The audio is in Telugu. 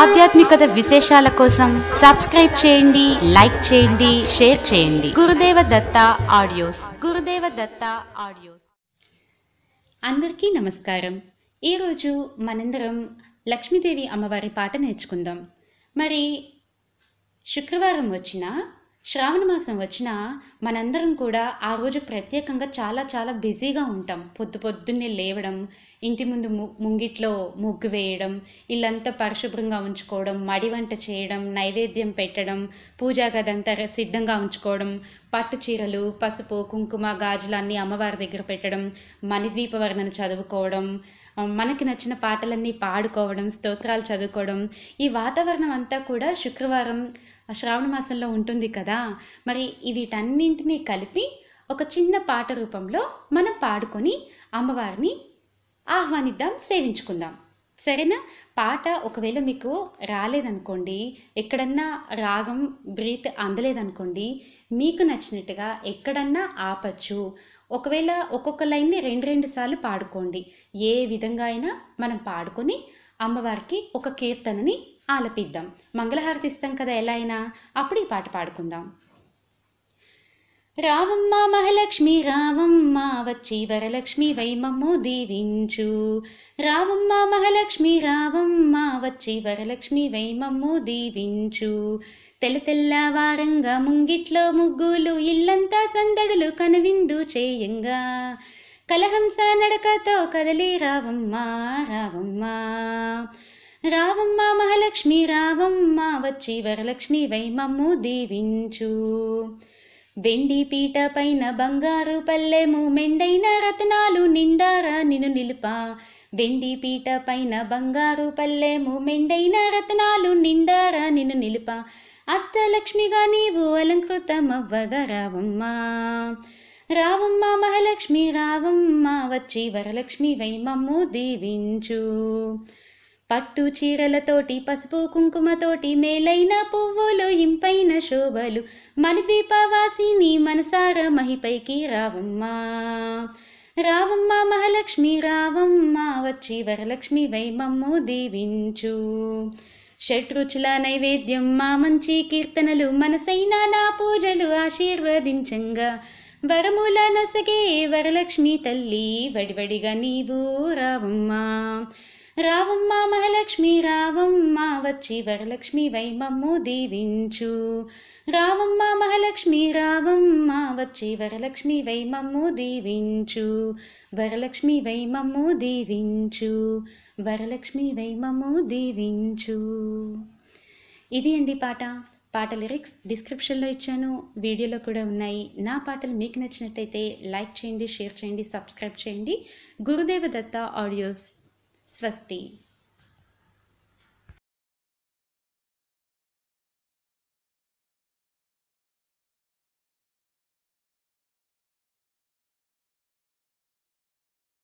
ఆధ్యాత్మికత విశేషాల కోసం సబ్స్క్రైబ్ చేయండి లైక్ చేయండి షేర్ చేయండి గురుదేవ దత్త ఆడియోస్ గురుదేవ దత్త ఆడియోస్ అందరికీ నమస్కారం ఈరోజు మనందరం లక్ష్మీదేవి అమ్మవారి పాట నేర్చుకుందాం మరి శుక్రవారం వచ్చిన శ్రావణ మాసం వచ్చినా మనందరం కూడా ఆ రోజు ప్రత్యేకంగా చాలా చాలా బిజీగా ఉంటాం పొద్దు పొద్దున్నే లేవడం ఇంటి ముందు ముంగిట్లో ముగ్గు వేయడం ఇల్లంతా పరిశుభ్రంగా ఉంచుకోవడం మడి వంట చేయడం నైవేద్యం పెట్టడం పూజా గదంతా సిద్ధంగా ఉంచుకోవడం పట్టు చీరలు పసుపు కుంకుమ గాజులన్నీ అమ్మవారి దగ్గర పెట్టడం మణిద్వీపవర్ణను చదువుకోవడం మనకి నచ్చిన పాటలన్నీ పాడుకోవడం స్తోత్రాలు చదువుకోవడం ఈ వాతావరణం అంతా కూడా శుక్రవారం శ్రావణ మాసంలో ఉంటుంది కదా మరి వీటన్నింటినీ కలిపి ఒక చిన్న పాట రూపంలో మనం పాడుకొని అమ్మవారిని ఆహ్వానిద్దాం సేవించుకుందాం సరేనా పాట ఒకవేళ మీకు రాలేదనుకోండి ఎక్కడన్నా రాగం బ్రీత్ అందలేదనుకోండి మీకు నచ్చినట్టుగా ఎక్కడన్నా ఆపచ్చు ఒకవేళ ఒక్కొక్క లైన్ని రెండు రెండు సార్లు పాడుకోండి ఏ విధంగా అయినా మనం పాడుకొని అమ్మవారికి ఒక కీర్తనని ఆలపిద్దాం మంగళహారతి ఇస్తాం కదా ఎలా అయినా అప్పుడు ఈ పాట పాడుకుందాం రావమ్మ మహాలక్ష్మి రావమ్మ వచ్చి వరలక్ష్మి వైమమ్ము దీవించు రావమ్మ మహలక్ష్మి రావమ్మ వచ్చి వరలక్ష్మి వైమమ్ము దీవించు తెల్ల వారంగా ముంగిట్లో ముగ్గులు ఇల్లంతా సందడులు కనువిందు చేయంగా కలహంస నడకతో కదలి రావమ్మ రావమ్మ రావమ్మ మహాలక్ష్మి రావమ్మ వచ్చి వరలక్ష్మి వైమమ్ము దీవించు వెండి పీట పైన బంగారు పల్లెము మెండైన రత్నాలు నిండారా నిన్ను నిలుపా వెండి పీట పైన బంగారు పల్లెము మెండైన రత్నాలు నిండారా నిన్ను నిలుపా అష్టలక్ష్మిగా నీవు అలంకృతమవ్వగా రావమ్మా రావమ్మ మహాలక్ష్మి రావమ్మ వచ్చి వరలక్ష్మి వై మమ్ము దీవించు పట్టు చీరలతోటి పసుపు కుంకుమతోటి మేలైన పువ్వులు ఇంపైన శోభలు మన ద్వీపవాసిని మనసార మహిపైకి రావమ్మా రావమ్మ మహాలక్ష్మి రావమ్మ వచ్చి వరలక్ష్మి వైమమ్ము దీవించు షట్రుచుల నైవేద్యం మా మంచి కీర్తనలు మనసైన నా పూజలు ఆశీర్వదించంగా వరముల నసగే వరలక్ష్మి తల్లి వడివడిగా నీవు రావమ్మా రావమ్మ మహాలక్ష్మి రావమ్మ వచ్చి వరలక్ష్మి వైమమ్ము దీవించు రావమ్మ మహాలక్ష్మి రావమ్మ వచ్చి వరలక్ష్మి వైమమ్ము దీవించు వరలక్ష్మి వైమమ్ము దీవించు వరలక్ష్మి వైమమ్ము దీవించు ఇది అండి పాట పాట లిరిక్స్ డిస్క్రిప్షన్లో ఇచ్చాను వీడియోలో కూడా ఉన్నాయి నా పాటలు మీకు నచ్చినట్టయితే లైక్ చేయండి షేర్ చేయండి సబ్స్క్రైబ్ చేయండి గురుదేవ దత్త ఆడియోస్ स्वस्ति